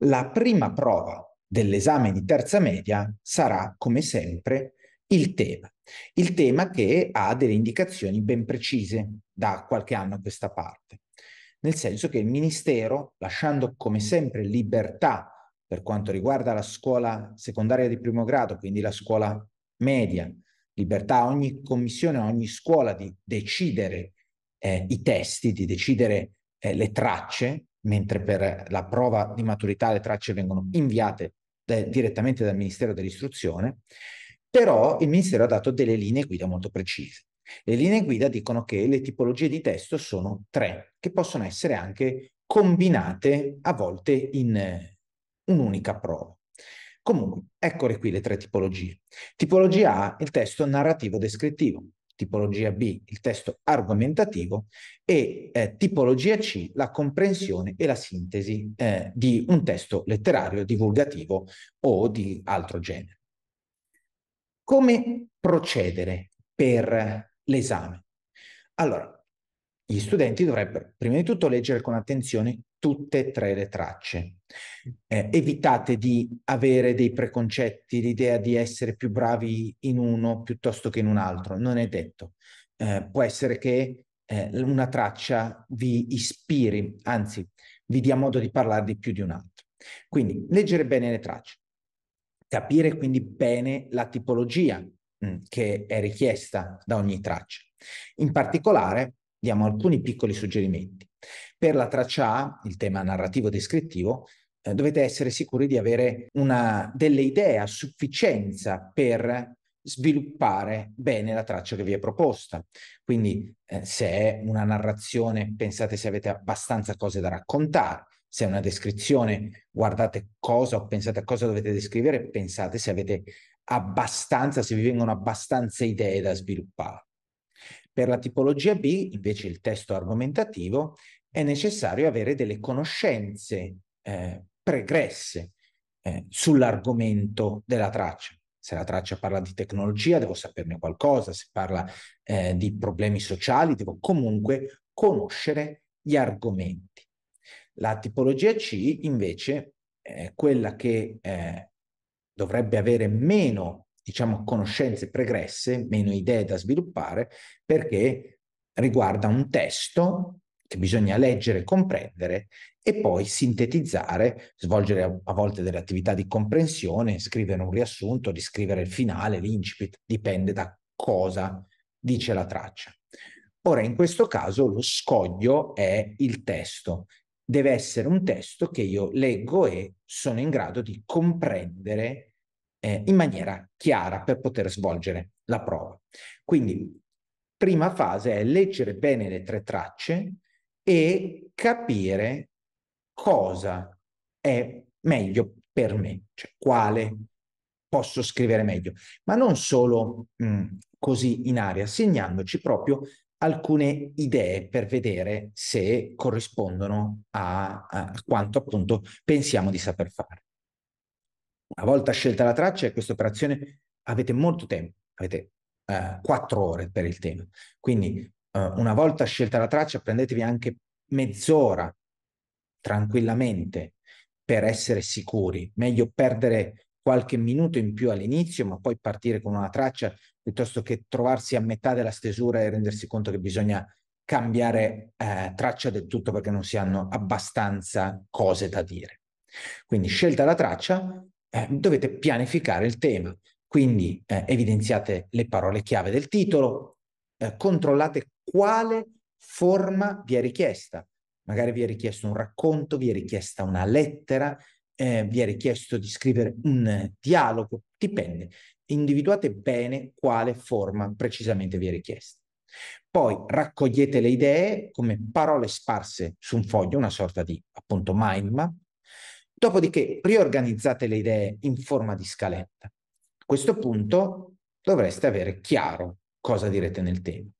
La prima prova dell'esame di terza media sarà, come sempre, il tema. Il tema che ha delle indicazioni ben precise da qualche anno a questa parte. Nel senso che il Ministero, lasciando come sempre libertà per quanto riguarda la scuola secondaria di primo grado, quindi la scuola media, libertà a ogni commissione, a ogni scuola di decidere eh, i testi, di decidere eh, le tracce, mentre per la prova di maturità le tracce vengono inviate de- eh, direttamente dal Ministero dell'Istruzione, però il Ministero ha dato delle linee guida molto precise. Le linee guida dicono che le tipologie di testo sono tre, che possono essere anche combinate a volte in eh, un'unica prova. Comunque, eccole qui le tre tipologie. Tipologia A, il testo narrativo descrittivo tipologia B il testo argomentativo e eh, tipologia C la comprensione e la sintesi eh, di un testo letterario, divulgativo o di altro genere. Come procedere per l'esame? Allora, gli studenti dovrebbero prima di tutto leggere con attenzione tutte e tre le tracce. Mm. Eh, evitate di avere dei preconcetti, l'idea di essere più bravi in uno piuttosto che in un altro, non è detto. Eh, può essere che eh, una traccia vi ispiri, anzi vi dia modo di parlare di più di un'altra. Quindi leggere bene le tracce, capire quindi bene la tipologia mh, mm, che è richiesta da ogni traccia. In particolare diamo alcuni piccoli suggerimenti. Per la traccia A, il tema narrativo-descrittivo, eh, dovete essere sicuri di avere una, delle idee a sufficienza per sviluppare bene la traccia che vi è proposta. Quindi eh, se è una narrazione, pensate se avete abbastanza cose da raccontare, se è una descrizione, guardate cosa o pensate a cosa dovete descrivere, pensate se avete abbastanza, se vi vengono abbastanza idee da sviluppare. Per la tipologia B, invece, il testo argomentativo è necessario avere delle conoscenze eh, pregresse eh, sull'argomento della traccia. Se la traccia parla di tecnologia, devo saperne qualcosa, se parla eh, di problemi sociali, devo comunque conoscere gli argomenti. La tipologia C invece è quella che eh, dovrebbe avere meno, diciamo, conoscenze pregresse, meno idee da sviluppare, perché riguarda un testo che bisogna leggere, comprendere e poi sintetizzare, svolgere a, volte delle attività di comprensione, scrivere un riassunto, riscrivere il finale, l'incipit, dipende da cosa dice la traccia. Ora, in questo caso lo scoglio è il testo. Deve essere un testo che io leggo e sono in grado di comprendere eh, in maniera chiara per poter svolgere la prova. Quindi, prima fase è leggere bene le tre tracce, e capire cosa è meglio per me, cioè quale posso scrivere meglio, ma non solo mh, mm, così in aria, segnandoci proprio alcune idee per vedere se corrispondono a, a quanto appunto pensiamo di saper fare. Una volta scelta la traccia e questa operazione avete molto tempo, avete eh, quattro ore per il tema. Quindi eh, una volta scelta la traccia, prendetevi anche mezz'ora tranquillamente per essere sicuri. Meglio perdere qualche minuto in più all'inizio, ma poi partire con una traccia piuttosto che trovarsi a metà della stesura e rendersi conto che bisogna cambiare eh, traccia del tutto perché non si hanno abbastanza cose da dire. Quindi scelta la traccia, eh, dovete pianificare il tema, quindi eh, evidenziate le parole chiave del titolo, eh, controllate quale forma vi è richiesta. Magari vi è richiesto un racconto, vi è richiesta una lettera, eh, vi è richiesto di scrivere un dialogo, dipende. Individuate bene quale forma precisamente vi è richiesta. Poi raccogliete le idee come parole sparse su un foglio, una sorta di appunto mind map. Dopodiché riorganizzate le idee in forma di scaletta. A questo punto dovreste avere chiaro cosa direte nel tema.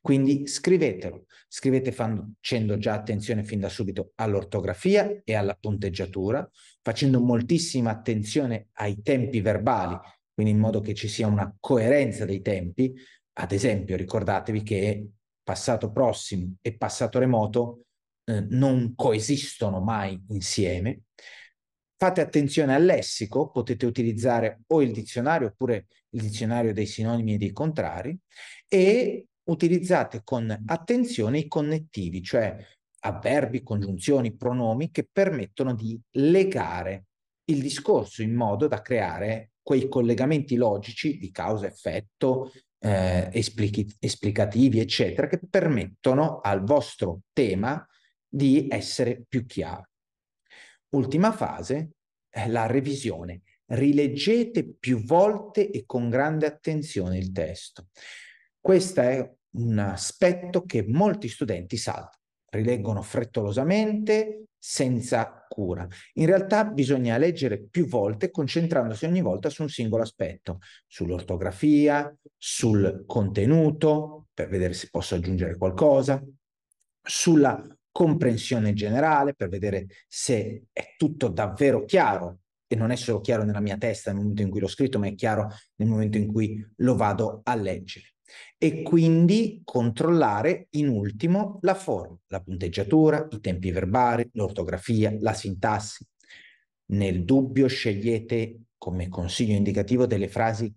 Quindi scrivetelo, scrivete facendo già attenzione fin da subito all'ortografia e alla punteggiatura, facendo moltissima attenzione ai tempi verbali, quindi in modo che ci sia una coerenza dei tempi. Ad esempio, ricordatevi che passato prossimo e passato remoto eh, non coesistono mai insieme. Fate attenzione al lessico, potete utilizzare o il dizionario oppure il dizionario dei sinonimi e dei contrari e utilizzate con mm. attenzione i connettivi, cioè avverbi, congiunzioni, pronomi che permettono di legare il discorso in modo da creare quei collegamenti logici di causa-effetto, eh, esplic- esplicativi, eccetera, che permettono al vostro tema di essere più chiaro. Ultima fase, la revisione. Rileggete più volte e con grande attenzione il testo. Questa è un aspetto che molti studenti saltano, rileggono frettolosamente, senza cura. In realtà bisogna leggere più volte concentrandosi ogni volta su un singolo aspetto, sull'ortografia, sul contenuto, per vedere se posso aggiungere qualcosa, sulla comprensione generale, per vedere se è tutto davvero chiaro e non è solo chiaro nella mia testa nel momento in cui l'ho scritto, ma è chiaro nel momento in cui lo vado a leggere e quindi controllare in ultimo la forma, la punteggiatura, i tempi verbali, l'ortografia, la sintassi. Nel dubbio scegliete come consiglio indicativo delle frasi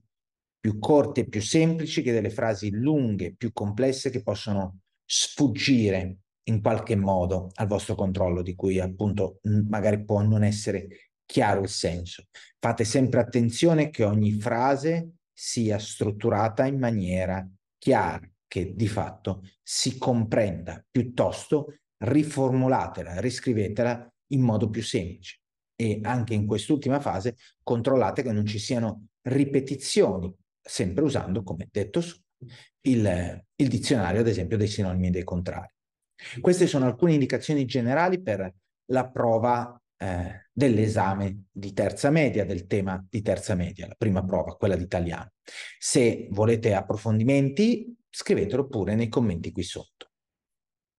più corte e più semplici che delle frasi lunghe, più complesse che possono sfuggire in qualche modo al vostro controllo di cui appunto mm, magari può non essere chiaro il senso. Fate sempre attenzione che ogni frase sia strutturata in maniera chiara, che di fatto si comprenda, piuttosto riformulatela, riscrivetela in modo più semplice. E anche in quest'ultima fase controllate che non ci siano ripetizioni, sempre usando, come detto, il, il dizionario, ad esempio, dei sinonimi e dei contrari. Queste sono alcune indicazioni generali per la prova eh, dell'esame di terza media, del tema di terza media, la prima prova, quella di italiano. Se volete approfondimenti, scrivetelo pure nei commenti qui sotto.